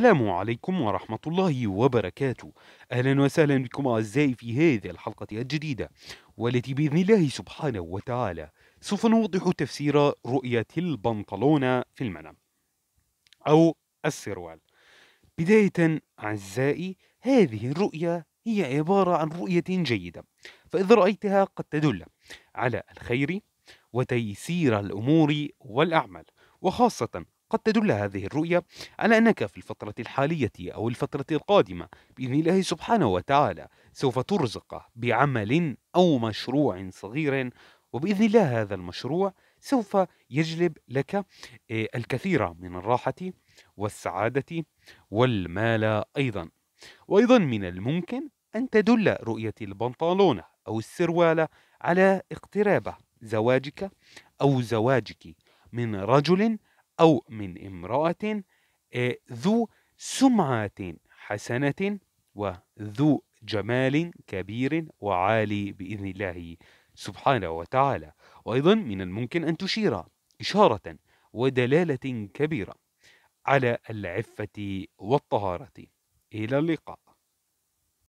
السلام عليكم ورحمة الله وبركاته أهلا وسهلا بكم أعزائي في هذه الحلقة الجديدة والتي بإذن الله سبحانه وتعالى سوف نوضح تفسير رؤية البنطلون في المنام أو السروال بداية أعزائي هذه الرؤية هي عبارة عن رؤية جيدة فإذا رأيتها قد تدل على الخير وتيسير الأمور والأعمال وخاصة قد تدل هذه الرؤية على أنك في الفترة الحالية أو الفترة القادمة بإذن الله سبحانه وتعالى سوف ترزق بعمل أو مشروع صغير وبإذن الله هذا المشروع سوف يجلب لك آه، الكثير من الراحة والسعادة والمال أيضا وأيضا من الممكن أن تدل رؤية البنطلونة أو السروالة على اقتراب زواجك أو زواجك من رجل أو من امرأة آه، ذو سمعة حسنة وذو جمال كبير وعالي بإذن الله سبحانه وتعالى وأيضا من الممكن أن تشير إشارة ودلالة كبيرة على العفة والطهارة إلى اللقاء